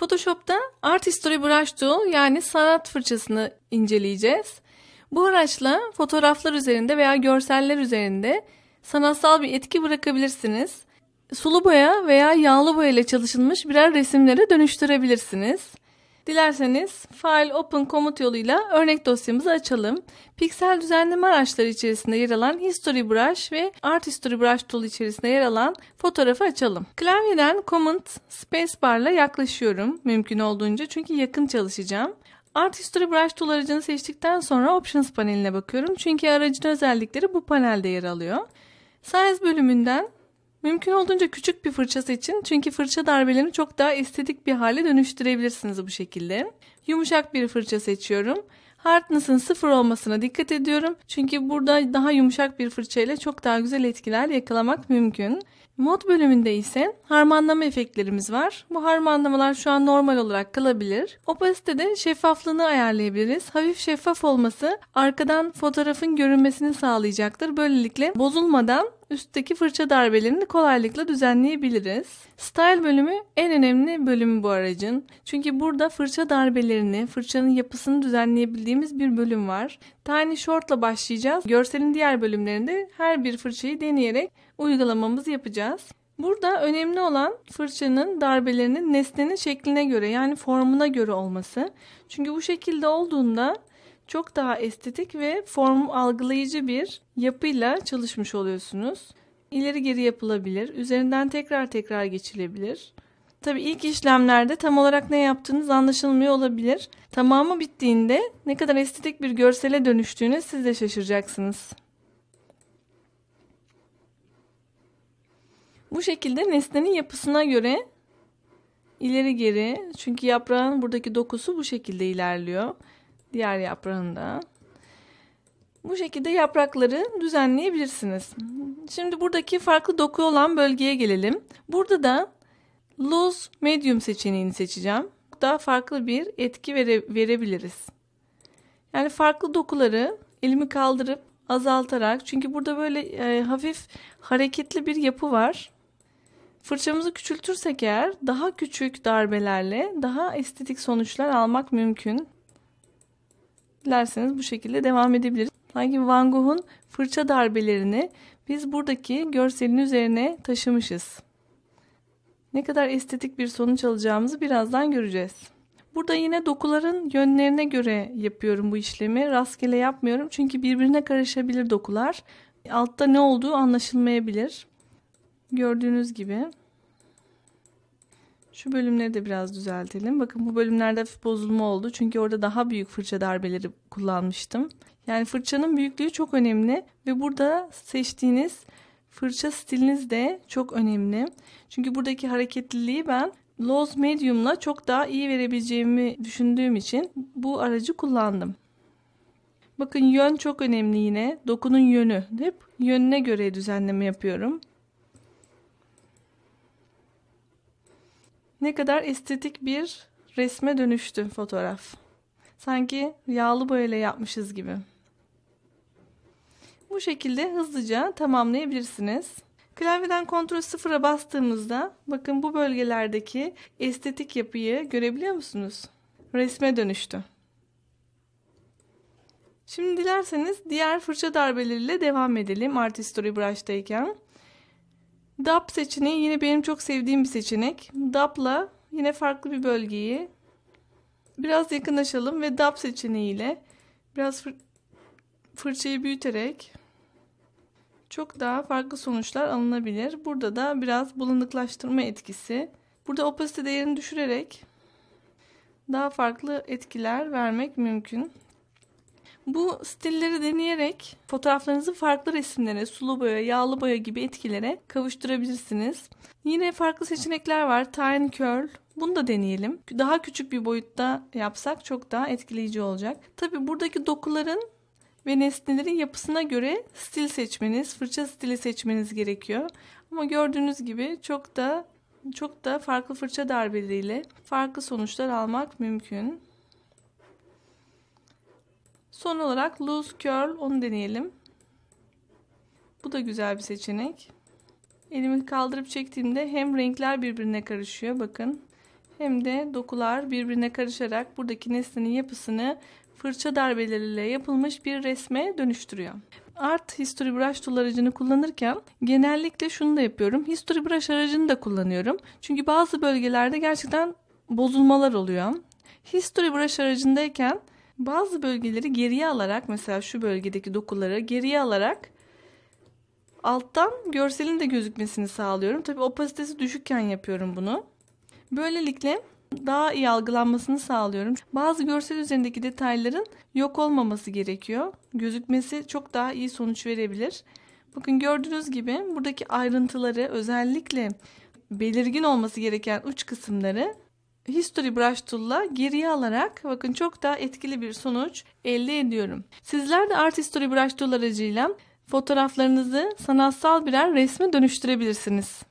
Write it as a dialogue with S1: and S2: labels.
S1: Photoshop'ta Art History Brush Tool yani sanat fırçasını inceleyeceğiz. Bu araçla fotoğraflar üzerinde veya görseller üzerinde sanatsal bir etki bırakabilirsiniz. Sulu boya veya yağlı boya ile çalışılmış birer resimlere dönüştürebilirsiniz. Dilerseniz File Open komut yoluyla örnek dosyamızı açalım. Piksel düzenleme araçları içerisinde yer alan History Brush ve Art History Brush tool içerisinde yer alan fotoğrafı açalım. Klavyeden Command Spacebar ile yaklaşıyorum mümkün olduğunca çünkü yakın çalışacağım. Art History Brush Tool aracını seçtikten sonra Options paneline bakıyorum. Çünkü aracın özellikleri bu panelde yer alıyor. Size bölümünden Mümkün olduğunca küçük bir fırça seçin çünkü fırça darbelerini çok daha estetik bir hale dönüştürebilirsiniz bu şekilde. Yumuşak bir fırça seçiyorum. Hardness'ın sıfır olmasına dikkat ediyorum. Çünkü burada daha yumuşak bir fırçayla çok daha güzel etkiler yakalamak mümkün. Mod bölümünde ise harmanlama efektlerimiz var. Bu harmanlamalar şu an normal olarak kalabilir. Opasitede şeffaflığını ayarlayabiliriz. Hafif şeffaf olması arkadan fotoğrafın görünmesini sağlayacaktır. Böylelikle bozulmadan üstteki fırça darbelerini kolaylıkla düzenleyebiliriz. Style bölümü en önemli bölümü bu aracın. Çünkü burada fırça darbelerini, fırçanın yapısını düzenleyebildiğimiz bir bölüm var. Tiny Short'la başlayacağız. Görselin diğer bölümlerinde her bir fırçayı deneyerek uygulamamızı yapacağız. Burada önemli olan fırçanın darbelerinin nesnenin şekline göre yani formuna göre olması. Çünkü bu şekilde olduğunda çok daha estetik ve form algılayıcı bir yapıyla çalışmış oluyorsunuz. İleri geri yapılabilir, üzerinden tekrar tekrar geçilebilir. Tabii ilk işlemlerde tam olarak ne yaptığınız anlaşılmıyor olabilir. Tamamı bittiğinde ne kadar estetik bir görsele dönüştüğüne siz de şaşıracaksınız. Bu şekilde nesnenin yapısına göre ileri geri çünkü yaprağın buradaki dokusu bu şekilde ilerliyor diğer yaprağında. Bu şekilde yaprakları düzenleyebilirsiniz. Şimdi buradaki farklı doku olan bölgeye gelelim. Burada da Loose Medium seçeneğini seçeceğim. Daha farklı bir etki vere, verebiliriz. Yani farklı dokuları elimi kaldırıp azaltarak çünkü burada böyle e, hafif hareketli bir yapı var. Fırçamızı küçültürsek eğer daha küçük darbelerle daha estetik sonuçlar almak mümkün. Dilerseniz bu şekilde devam edebiliriz. Sanki Van Gogh'un fırça darbelerini biz buradaki görselin üzerine taşımışız. Ne kadar estetik bir sonuç alacağımızı birazdan göreceğiz. Burada yine dokuların yönlerine göre yapıyorum bu işlemi. Rastgele yapmıyorum çünkü birbirine karışabilir dokular. Altta ne olduğu anlaşılmayabilir. Gördüğünüz gibi şu bölümleri de biraz düzeltelim. Bakın bu bölümlerde hafif bozulma oldu. Çünkü orada daha büyük fırça darbeleri kullanmıştım. Yani fırçanın büyüklüğü çok önemli ve burada seçtiğiniz fırça stiliniz de çok önemli. Çünkü buradaki hareketliliği ben Loz Medium'la çok daha iyi verebileceğimi düşündüğüm için bu aracı kullandım. Bakın yön çok önemli yine. Dokunun yönü. Hep yönüne göre düzenleme yapıyorum. Ne kadar estetik bir resme dönüştü fotoğraf. Sanki yağlı boyayla yapmışız gibi. Bu şekilde hızlıca tamamlayabilirsiniz. Klavyeden kontrol sıfıra bastığımızda bakın bu bölgelerdeki estetik yapıyı görebiliyor musunuz? Resme dönüştü. Şimdi dilerseniz diğer fırça darbeleriyle devam edelim Art History Brush'tayken. DAP seçeneği yine benim çok sevdiğim bir seçenek. DAP'la yine farklı bir bölgeyi biraz yakınlaşalım ve DAP seçeneğiyle biraz fır fırçayı büyüterek çok daha farklı sonuçlar alınabilir. Burada da biraz bulanıklaştırma etkisi. Burada opasite değerini düşürerek daha farklı etkiler vermek mümkün. Bu stilleri deneyerek fotoğraflarınızı farklı resimlere, sulu boya, yağlı boya gibi etkilere kavuşturabilirsiniz. Yine farklı seçenekler var. Tiny Curl, bunu da deneyelim. Daha küçük bir boyutta yapsak çok daha etkileyici olacak. Tabi buradaki dokuların ve nesnelerin yapısına göre stil seçmeniz, fırça stili seçmeniz gerekiyor. Ama gördüğünüz gibi çok da çok da farklı fırça darbeleriyle farklı sonuçlar almak mümkün. Son olarak loose curl onu deneyelim. Bu da güzel bir seçenek. Elimi kaldırıp çektiğimde hem renkler birbirine karışıyor bakın. Hem de dokular birbirine karışarak buradaki nesnenin yapısını fırça darbeleriyle yapılmış bir resme dönüştürüyor. Art History Brush tool aracını kullanırken genellikle şunu da yapıyorum. History Brush aracını da kullanıyorum. Çünkü bazı bölgelerde gerçekten bozulmalar oluyor. History Brush aracındayken bazı bölgeleri geriye alarak mesela şu bölgedeki dokuları geriye alarak alttan görselin de gözükmesini sağlıyorum. Tabi opasitesi düşükken yapıyorum bunu. Böylelikle daha iyi algılanmasını sağlıyorum. Bazı görsel üzerindeki detayların yok olmaması gerekiyor. Gözükmesi çok daha iyi sonuç verebilir. Bakın gördüğünüz gibi buradaki ayrıntıları özellikle belirgin olması gereken uç kısımları History Brush Tool'la geriye alarak bakın çok daha etkili bir sonuç elde ediyorum. Sizler de Art History Brush Tool aracıyla fotoğraflarınızı sanatsal birer resme dönüştürebilirsiniz.